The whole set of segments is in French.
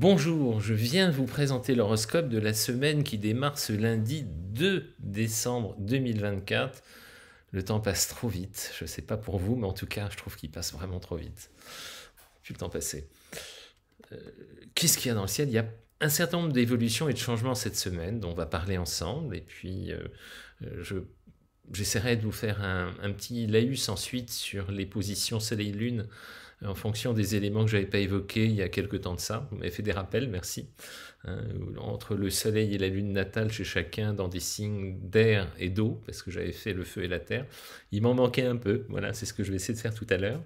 Bonjour, je viens vous présenter l'horoscope de la semaine qui démarre ce lundi 2 décembre 2024. Le temps passe trop vite, je ne sais pas pour vous, mais en tout cas, je trouve qu'il passe vraiment trop vite. puis le temps passé. Euh, qu'est-ce qu'il y a dans le ciel Il y a un certain nombre d'évolutions et de changements cette semaine dont on va parler ensemble. Et puis, euh, euh, j'essaierai de vous faire un, un petit laïus ensuite sur les positions Soleil-Lune en fonction des éléments que je n'avais pas évoqués il y a quelques temps de ça. Vous m'avez fait des rappels, merci. Hein, entre le soleil et la lune natale chez chacun dans des signes d'air et d'eau, parce que j'avais fait le feu et la terre. Il m'en manquait un peu, voilà, c'est ce que je vais essayer de faire tout à l'heure.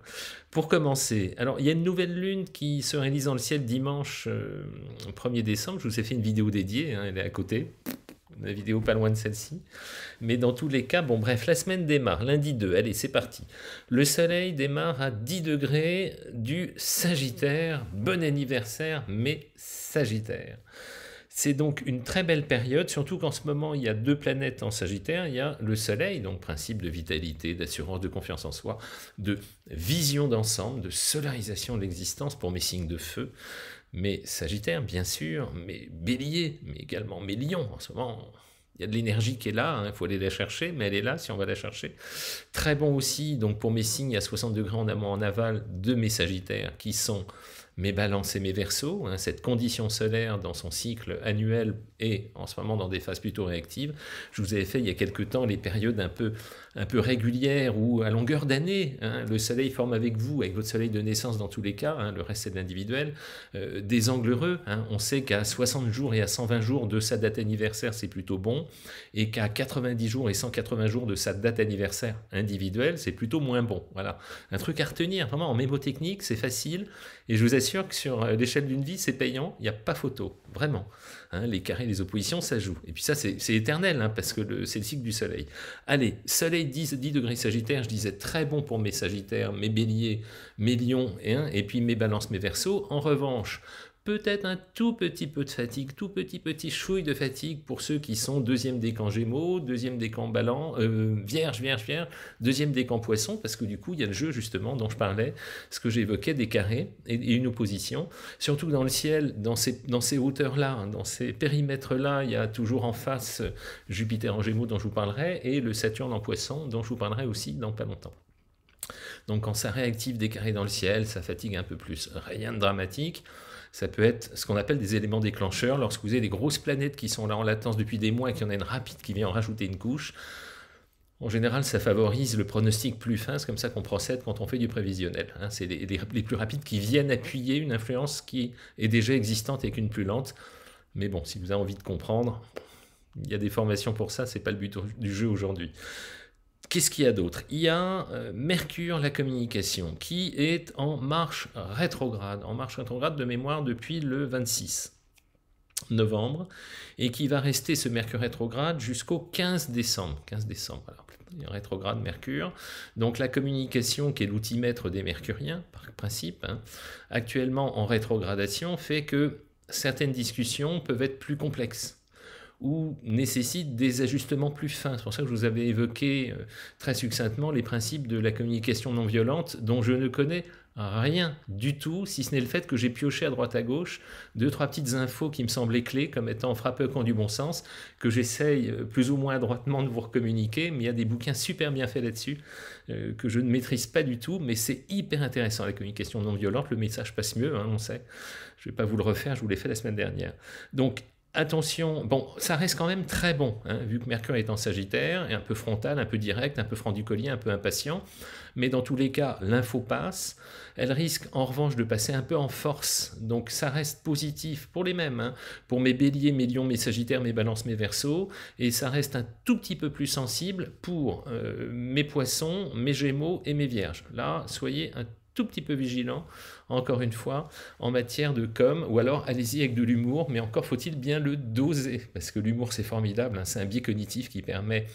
Pour commencer, alors il y a une nouvelle lune qui se réalise dans le ciel dimanche 1er euh, décembre. Je vous ai fait une vidéo dédiée, hein, elle est à côté la vidéo pas loin de celle-ci. Mais dans tous les cas, bon bref, la semaine démarre, lundi 2, allez, c'est parti. Le soleil démarre à 10 degrés du Sagittaire. Bon anniversaire, mais Sagittaire. C'est donc une très belle période, surtout qu'en ce moment, il y a deux planètes en Sagittaire. Il y a le Soleil, donc principe de vitalité, d'assurance, de confiance en soi, de vision d'ensemble, de solarisation de l'existence pour mes signes de feu mais Sagittaire, bien sûr, mais Bélier, mais également mes lions En ce moment, il y a de l'énergie qui est là, hein, il faut aller la chercher, mais elle est là si on va la chercher. Très bon aussi, donc pour mes signes à 60 degrés en amont en aval, de mes Sagittaires qui sont mes balances et mes versos, hein, cette condition solaire dans son cycle annuel et en ce moment dans des phases plutôt réactives. Je vous avais fait il y a quelques temps les périodes un peu, un peu régulières ou à longueur d'année, hein. le soleil forme avec vous, avec votre soleil de naissance dans tous les cas, hein, le reste c'est de l'individuel, euh, des angles heureux. On sait qu'à 60 jours et à 120 jours de sa date anniversaire, c'est plutôt bon, et qu'à 90 jours et 180 jours de sa date anniversaire individuelle, c'est plutôt moins bon. Voilà, un truc à retenir, vraiment en mémotechnique, c'est facile, et je vous assure que sur euh, l'échelle d'une vie, c'est payant, il n'y a pas photo, vraiment. Hein, les carrés, les oppositions, ça joue. Et puis ça, c'est éternel, hein, parce que c'est le cycle du soleil. Allez, soleil 10, 10 degrés sagittaire, je disais très bon pour mes sagittaires, mes béliers, mes lions, et, hein, et puis mes balances, mes versos. En revanche, peut-être un tout petit peu de fatigue, tout petit petit chouille de fatigue pour ceux qui sont deuxième décan Gémeaux, deuxième décan camps euh, Vierge, Vierge, Vierge, deuxième décan poissons, parce que du coup, il y a le jeu justement dont je parlais, ce que j'évoquais, des carrés et, une opposition. Surtout dans le ciel, dans ces, dans ces hauteurs-là, hein, dans ces périmètres-là, il y a toujours en face euh, Jupiter en Gémeaux dont je vous parlerai et le Saturne en Poisson dont je vous parlerai aussi dans pas longtemps. Donc quand ça réactive des carrés dans le ciel, ça fatigue un peu plus. Rien de dramatique. Ça peut être ce qu'on appelle des éléments déclencheurs. Lorsque vous avez des grosses planètes qui sont là en latence depuis des mois et qu'il y en a une rapide qui vient en rajouter une couche, en général, ça favorise le pronostic plus fin. C'est comme ça qu'on procède quand on fait du prévisionnel. Hein. C'est les, plus rapides qui viennent appuyer une influence qui est déjà existante et qu'une plus lente. Mais bon, si vous avez envie de comprendre, il y a des formations pour ça. C'est pas le but du jeu aujourd'hui. Qu'est-ce qu'il y a d'autre Il y a euh, Mercure, la communication, qui est en marche rétrograde, en marche rétrograde de mémoire depuis le 26 novembre, et qui va rester ce Mercure rétrograde jusqu'au 15 décembre. 15 décembre, alors rétrograde Mercure. Donc la communication, qui est l'outil maître des Mercuriens, par principe, hein, actuellement en rétrogradation, fait que certaines discussions peuvent être plus complexes ou nécessite des ajustements plus fins. C'est pour ça que je vous avais évoqué euh, très succinctement les principes de la communication non violente dont je ne connais rien du tout, si ce n'est le fait que j'ai pioché à droite à gauche deux, trois petites infos qui me semblaient clés comme étant frappeux quand du bon sens, que j'essaye euh, plus ou moins adroitement de vous recommuniquer, mais il y a des bouquins super bien faits là-dessus euh, que je ne maîtrise pas du tout, mais c'est hyper intéressant la communication non violente, le message passe mieux, hein, on sait. Je ne vais pas vous le refaire, je vous l'ai fait la semaine dernière. Donc attention, bon, ça reste quand même très bon, hein, vu que Mercure est en Sagittaire, un peu frontal, un peu direct, un peu franc du collier, un peu impatient. Mais dans tous les cas, l'info passe. Elle risque en revanche de passer un peu en force. Donc ça reste positif pour les mêmes, hein, pour mes béliers, mes lions, mes sagittaires, mes balances, mes versos. Et ça reste un tout petit peu plus sensible pour euh, mes poissons, mes gémeaux et mes vierges. Là, soyez un tout petit peu vigilant, encore une fois, en matière de com, ou alors allez-y avec de l'humour, mais encore faut-il bien le doser, parce que l'humour c'est formidable, hein, c'est un biais cognitif qui permet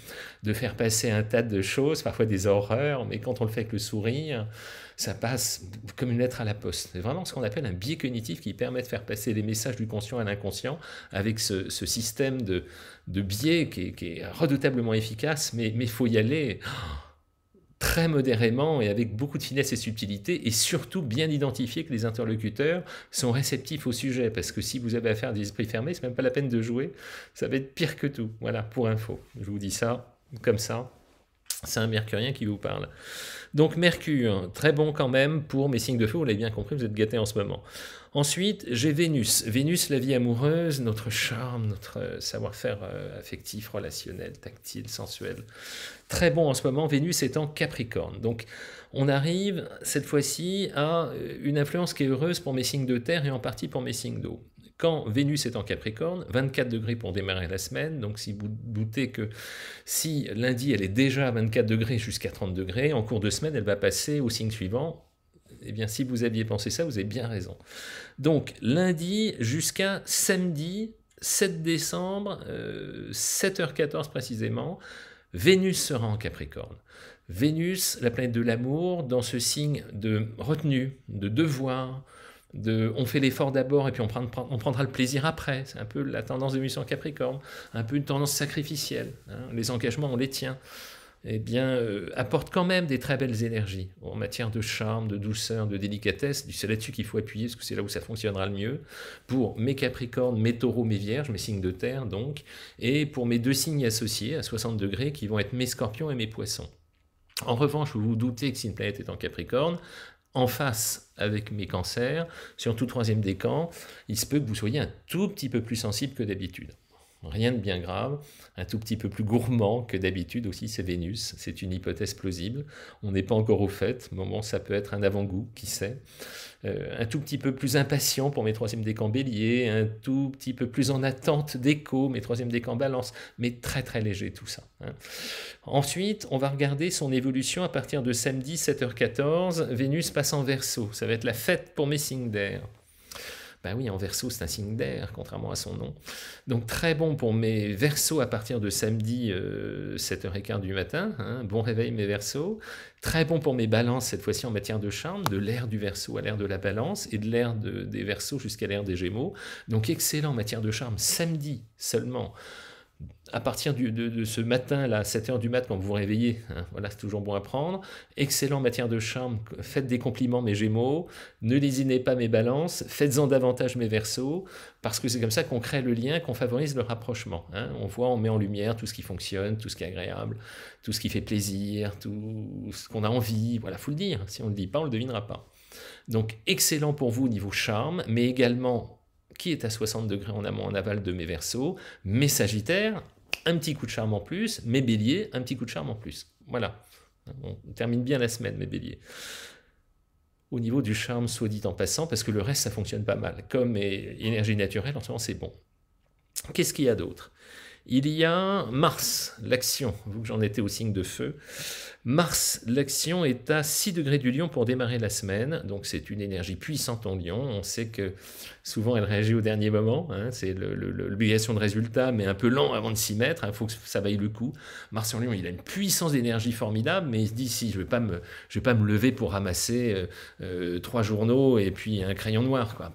de faire passer un tas de choses, parfois des horreurs, mais quand on le fait avec le sourire, ça passe comme une lettre à la poste. C'est vraiment ce qu'on appelle un biais cognitif qui permet de faire passer les messages du conscient à l'inconscient avec ce, système de, de biais qui est, redoutablement efficace, mais il faut y aller. Oh très modérément et avec beaucoup de finesse et subtilité, et surtout bien identifier que les interlocuteurs sont réceptifs au sujet, parce que si vous avez affaire à des esprits fermés, c'est même pas la peine de jouer, ça va être pire que tout. Voilà, pour info, je vous dis ça comme ça. C'est un mercurien qui vous parle. Donc Mercure, très bon quand même pour mes signes de feu, vous l'avez bien compris, vous êtes gâtés en ce moment. Ensuite, j'ai Vénus. Vénus, la vie amoureuse, notre charme, notre savoir-faire euh, affectif, relationnel, tactile, sensuel. Très bon en ce moment, Vénus étant Capricorne. Donc on arrive cette fois-ci à une influence qui est heureuse pour mes signes de terre et en partie pour mes signes d'eau quand Vénus est en Capricorne, 24 degrés pour démarrer la semaine, donc si vous doutez que si lundi elle est déjà à 24 degrés jusqu'à 30 degrés, en cours de semaine elle va passer au signe suivant, eh bien, si vous aviez pensé ça, vous avez bien raison. Donc, lundi jusqu'à samedi 7 décembre, 7h14 euh, précisément, Vénus sera en Capricorne. Vénus, la planète de l'amour, dans ce signe de retenue, de devoir, on fait l'effort d'abord et puis on, prendra le plaisir après. C'est un peu la tendance de en Capricorne, un peu une tendance sacrificielle. Hein. Les engagements, on les tient. Eh bien, euh, apporte quand même des très belles énergies en matière de charme, de douceur, de délicatesse. C'est là-dessus qu'il faut appuyer, parce que c'est là où ça fonctionnera le mieux. Pour mes Capricornes, mes Taureaux, mes Vierges, mes signes de terre, donc, et pour mes deux signes associés à 60 degrés, qui vont être mes Scorpions et mes Poissons. En revanche, vous vous doutez que si une planète est en Capricorne, en face avec mes cancers, sur tout troisième décan, il se peut que vous soyez un tout petit peu plus sensible que d'habitude. Rien de bien grave, un tout petit peu plus gourmand que d'habitude aussi, c'est Vénus, c'est une hypothèse plausible, on n'est pas encore au fait, moment ça peut être un avant-goût, qui sait. Euh, un tout petit peu plus impatient pour mes troisième décans bélier, un tout petit peu plus en attente d'écho, mes troisième décans balance, mais très très léger tout ça. Hein. Ensuite, on va regarder son évolution à partir de samedi 7h14, Vénus passe en verso, ça va être la fête pour mes signes d'air. Ben oui, en verso, c'est un signe d'air, contrairement à son nom. Donc très bon pour mes versos à partir de samedi 7h15 euh, du matin. Hein. Bon réveil mes versos. Très bon pour mes balances, cette fois-ci en matière de charme, de l'air du verso à l'air de la balance et de l'air des versos jusqu'à l'air des gémeaux. Donc excellent en matière de charme samedi seulement à partir de, ce matin, là, 7h du mat, quand vous vous réveillez, hein, voilà, c'est toujours bon à prendre. Excellent matière de charme, faites des compliments mes gémeaux, ne lésinez pas mes balances, faites-en davantage mes versos, parce que c'est comme ça qu'on crée le lien, qu'on favorise le rapprochement. Hein. On voit, on met en lumière tout ce qui fonctionne, tout ce qui est agréable, tout ce qui fait plaisir, tout ce qu'on a envie, voilà, faut le dire. Si on ne le dit pas, on ne le devinera pas. Donc excellent pour vous au niveau charme, mais également qui est à 60 degrés en amont en aval de mes versos, mes sagittaires, un petit coup de charme en plus, mes béliers, un petit coup de charme en plus. Voilà, on termine bien la semaine, mes béliers. Au niveau du charme, soit dit en passant, parce que le reste, ça fonctionne pas mal. Comme énergie naturelle, en ce moment, c'est bon. Qu'est-ce qu'il y a d'autre il y a Mars, l'action, vous que j'en étais au signe de feu. Mars, l'action est à 6 degrés du lion pour démarrer la semaine, donc c'est une énergie puissante en lion. On sait que souvent elle réagit au dernier moment, hein. c'est l'obligation de résultat, mais un peu lent avant de s'y mettre, il faut que ça vaille le coup. Mars en lion, il a une puissance d'énergie formidable, mais il se dit si je ne vais, pas me, lever pour ramasser euh, euh, trois journaux et puis un crayon noir, quoi.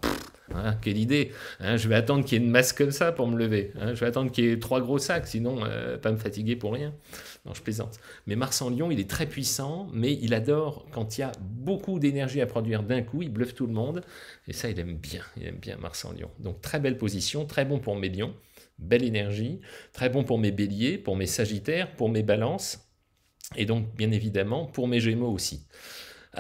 Hein, quelle idée hein, Je vais attendre qu'il y ait une masse comme ça pour me lever. Hein, je vais attendre qu'il y ait trois gros sacs, sinon euh, pas me fatiguer pour rien. Non, je plaisante. Mais Mars en Lion, il est très puissant, mais il adore quand il y a beaucoup d'énergie à produire d'un coup. Il bluffe tout le monde. Et ça, il aime bien. Il aime bien Mars en Lion. Donc très belle position, très bon pour mes lions. Belle énergie, très bon pour mes béliers, pour mes sagittaires, pour mes balances, et donc bien évidemment pour mes gémeaux aussi.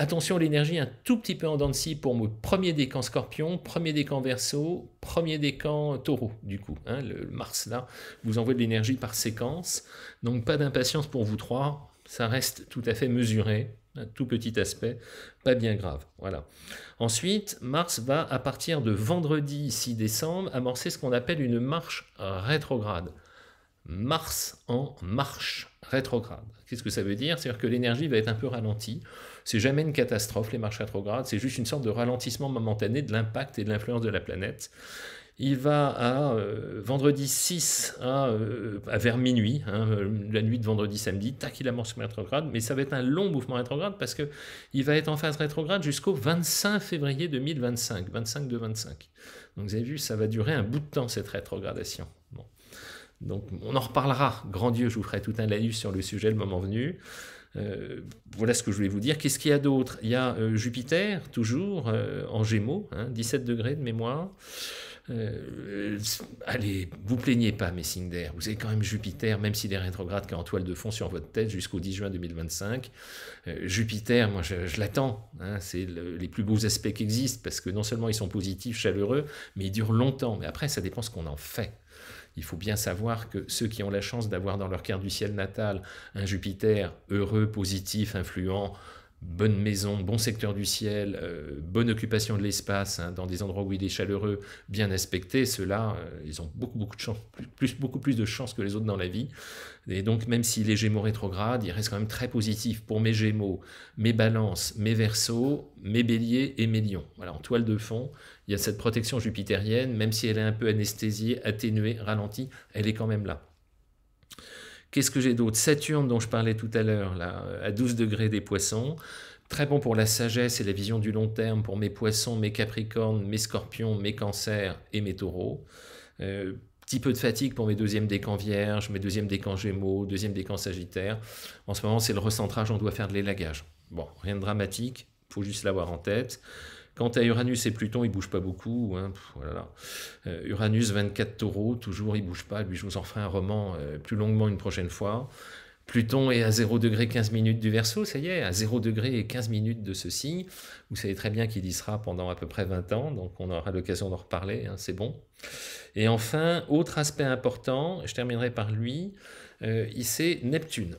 Attention, l'énergie un tout petit peu en dents de scie pour mon premier décan scorpion, premier décan verso, premier décan taureau, du coup. Hein, le Mars, là, vous envoie de l'énergie par séquence. Donc, pas d'impatience pour vous trois. Ça reste tout à fait mesuré. Un tout petit aspect, pas bien grave. Voilà. Ensuite, Mars va, à partir de vendredi 6 décembre, amorcer ce qu'on appelle une marche rétrograde. Mars en marche rétrograde. Qu'est-ce que ça veut dire C'est-à-dire que l'énergie va être un peu ralentie. C'est jamais une catastrophe, les marches rétrogrades, c'est juste une sorte de ralentissement momentané de l'impact et de l'influence de la planète. Il va à euh, vendredi 6 euh, à, vers minuit, hein, euh, la nuit de vendredi samedi, tac, il amorce rétrograde, mais ça va être un long mouvement rétrograde parce que il va être en phase rétrograde jusqu'au 25 février 2025, 25 de 25. Donc vous avez vu, ça va durer un bout de temps cette rétrogradation. Donc on en reparlera, grand Dieu, je vous ferai tout un laïus sur le sujet le moment venu. Euh, voilà ce que je voulais vous dire. Qu'est-ce qu'il y a d'autre Il y a, euh, Jupiter, toujours, euh, en gémeaux, 17 hein, degrés de mémoire. allez, vous plaignez pas, mes Vous avez quand même Jupiter, même s'il est rétrograde, qui est en toile de fond sur votre tête jusqu'au 10 juin 2025. Jupiter, moi, je, l'attends. Hein. c'est les plus beaux aspects qui existent parce que non seulement ils sont positifs, chaleureux, mais ils durent longtemps. Mais après, ça dépend ce qu'on en fait. Il faut bien savoir que ceux qui ont la chance d'avoir dans leur cœur du ciel natal un Jupiter heureux, positif, influent, bonne maison, bon secteur du ciel, euh, bonne occupation de l'espace, hein, dans des endroits où il est chaleureux, bien aspecté, ceux-là, euh, ils ont beaucoup, beaucoup de chance, plus, beaucoup plus de chance que les autres dans la vie. Et donc, même si les Gémeaux rétrograde, il reste quand même très positif pour mes Gémeaux, mes Balances, mes Verseaux, mes Béliers et mes Lions. Voilà, en toile de fond, il y a cette protection jupitérienne, même si elle est un peu anesthésiée, atténuée, ralentie, elle est quand même là. Qu'est-ce que j'ai d'autre Saturne, dont je parlais tout à l'heure, là, à 12 degrés des poissons. Très bon pour la sagesse et la vision du long terme pour mes poissons, mes capricornes, mes scorpions, mes cancers et mes taureaux. Euh, petit peu de fatigue pour mes deuxièmes décans vierges, mes deuxièmes décans gémeaux, deuxième décan sagittaire. En ce moment, c'est le recentrage, on doit faire de l'élagage. Bon, rien de dramatique, faut juste l'avoir en tête. Quant à Uranus et Pluton, ils bougent pas beaucoup. Hein, oh euh, Uranus 24 taureaux, toujours il bouge pas. Lui, je vous en ferai un roman euh, plus longuement une prochaine fois. Pluton est à 0 degré 15 minutes du verso, ça y est, à 0 degré et 15 minutes de ceci. Vous savez très bien qu'il y sera pendant à peu près 20 ans, donc on aura l'occasion d'en reparler, hein, c'est bon. Et enfin, autre aspect important, je terminerai par lui, euh, Il c'est Neptune.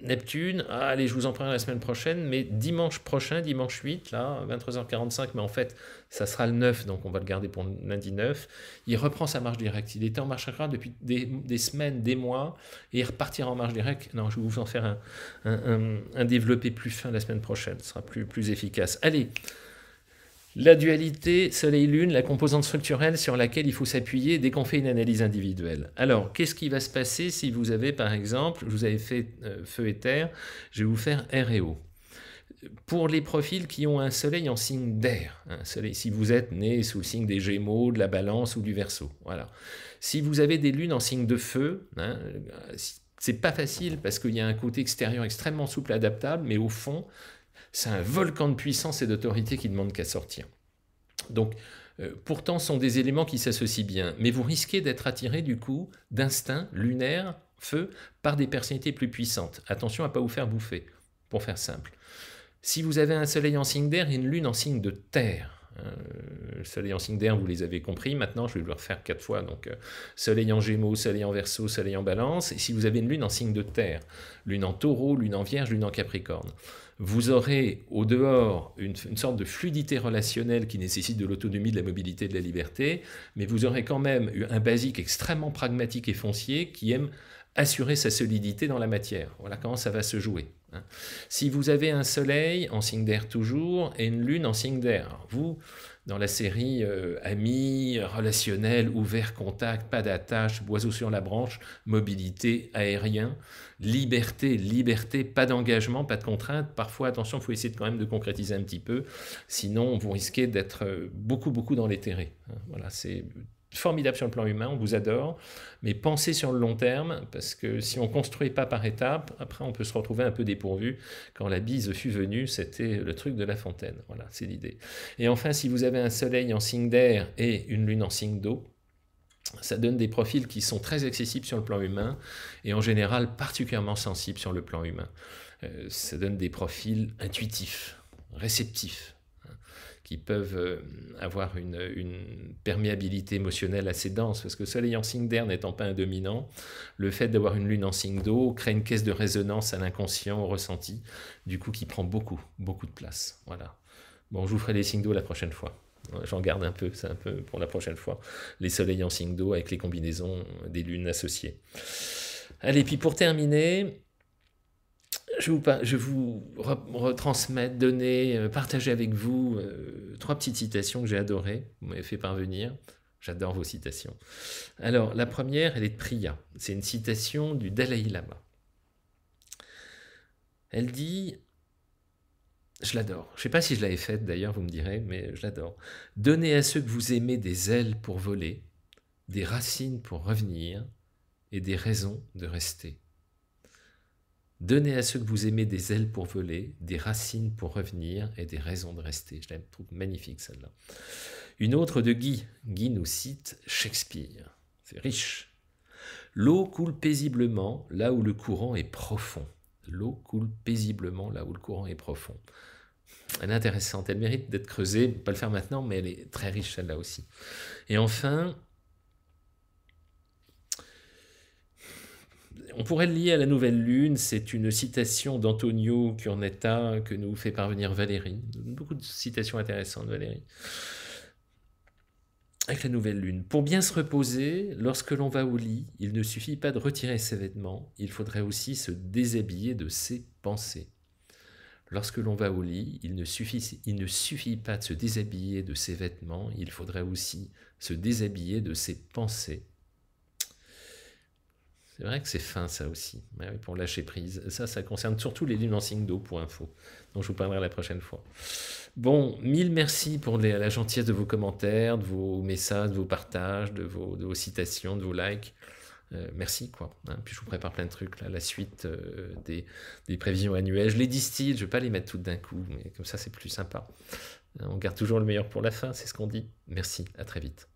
Neptune, ah, allez, je vous en prends la semaine prochaine, mais dimanche prochain, dimanche 8, là, 23h45, mais en fait, ça sera le 9, donc on va le garder pour lundi 9. Il reprend sa marche directe. Il était en marche directe depuis des, semaines, des mois, et il repartira en marche directe. Non, je vais vous en faire un, un, un, un développé plus fin la semaine prochaine, ce sera plus, plus efficace. Allez, la dualité Soleil-Lune, la composante structurelle sur laquelle il faut s'appuyer dès qu'on fait une analyse individuelle. Alors, qu'est-ce qui va se passer si vous avez, par exemple, je vous avais fait euh, feu et terre, je vais vous faire R et O pour les profils qui ont un soleil en signe d'air, hein, si vous êtes né sous le signe des Gémeaux, de la Balance ou du verso. voilà. Si vous avez des lunes en signe de feu, hein, c'est pas facile parce qu'il y a un côté extérieur extrêmement souple, adaptable, mais au fond, c'est un volcan de puissance et d'autorité qui demande qu'à sortir. Donc, euh, pourtant, pourtant, sont des éléments qui s'associent bien, mais vous risquez d'être attiré du coup d'instinct lunaire, feu, par des personnalités plus puissantes. Attention à ne pas vous faire bouffer, pour faire simple. Si vous avez un soleil en signe d'air et une lune en signe de terre, euh, soleil en signe d'air, vous les avez compris. Maintenant, je vais le refaire quatre fois. Donc, euh, soleil en gémeaux, soleil en verso, soleil en balance. Et si vous avez une lune en signe de terre, lune en taureau, lune en vierge, lune en capricorne, vous aurez au dehors une, une sorte de fluidité relationnelle qui nécessite de l'autonomie, de la mobilité, de la liberté. Mais vous aurez quand même un basique extrêmement pragmatique et foncier qui aime assurer sa solidité dans la matière. Voilà comment ça va se jouer. Hein. Si vous avez un soleil en signe d'air toujours et une lune en signe d'air, vous, dans la série euh, amis, relationnel, ouvert contact, pas d'attache, boiseau sur la branche, mobilité, aérien, liberté, liberté, pas d'engagement, pas de contrainte. Parfois, attention, il faut essayer quand même de concrétiser un petit peu, sinon vous risquez d'être euh, beaucoup, beaucoup dans l'éthéré. Hein. Voilà, c'est formidable sur le plan humain, on vous adore, mais pensez sur le long terme, parce que si on ne construit pas par étapes, après on peut se retrouver un peu dépourvu. Quand la bise fut venue, c'était le truc de la fontaine. Voilà, c'est l'idée. Et enfin, si vous avez un soleil en signe d'air et une lune en signe d'eau, ça donne des profils qui sont très accessibles sur le plan humain et en général particulièrement sensibles sur le plan humain. Euh, ça donne des profils intuitifs, réceptifs, qui peuvent euh, avoir une, perméabilité émotionnelle assez dense, parce que le soleil en signe d'air n'étant pas un dominant, le fait d'avoir une lune en signe d'eau crée une caisse de résonance à l'inconscient, au ressenti, du coup qui prend beaucoup, beaucoup de place. Voilà. Bon, je vous ferai les signes d'eau la prochaine fois. J'en garde un peu, c'est un peu pour la prochaine fois. Les soleils en signe d'eau avec les combinaisons des lunes associées. Allez, puis pour terminer, je vous, vous retransmettre, donner, euh, partager avec vous euh, trois petites citations que j'ai adorées, vous m'avez fait parvenir. J'adore vos citations. Alors, la première, elle est de Priya. C'est une citation du Dalai Lama. Elle dit Je l'adore. Je ne sais pas si je l'avais faite d'ailleurs, vous me direz, mais je l'adore. Donnez à ceux que vous aimez des ailes pour voler, des racines pour revenir et des raisons de rester. Donnez à ceux que vous aimez des ailes pour voler, des racines pour revenir et des raisons de rester. Je la trouve magnifique celle-là. Une autre de Guy. Guy nous cite Shakespeare. C'est riche. L'eau coule paisiblement là où le courant est profond. L'eau coule paisiblement là où le courant est profond. Elle est intéressante, elle mérite d'être creusée, pas le faire maintenant, mais elle est très riche celle-là aussi. Et enfin, on pourrait le lier à la nouvelle lune, c'est une citation d'Antonio Curnetta que nous fait parvenir Valérie. Beaucoup de citations intéressantes, Valérie. Avec la nouvelle lune. Pour bien se reposer, lorsque l'on va au lit, il ne suffit pas de retirer ses vêtements, il faudrait aussi se déshabiller de ses pensées. Lorsque l'on va au lit, il ne, suffit, il ne suffit pas de se déshabiller de ses vêtements, il faudrait aussi se déshabiller de ses pensées. C'est vrai que c'est fin ça aussi, bah pour lâcher prise. Ça, ça concerne surtout les lunes en signe d'eau pour info, je vous parlerai la prochaine fois. Bon, mille merci pour la gentillesse de vos commentaires, de vos messages, de vos partages, de vos, citations, de vos likes. Euh, merci quoi. Hein. puis je vous prépare plein de trucs là, la suite euh, des, prévisions annuelles. Je les distille, je vais pas les mettre toutes d'un coup, mais comme ça c'est plus sympa. On garde toujours le meilleur pour la fin, c'est ce qu'on dit. Merci, à très vite.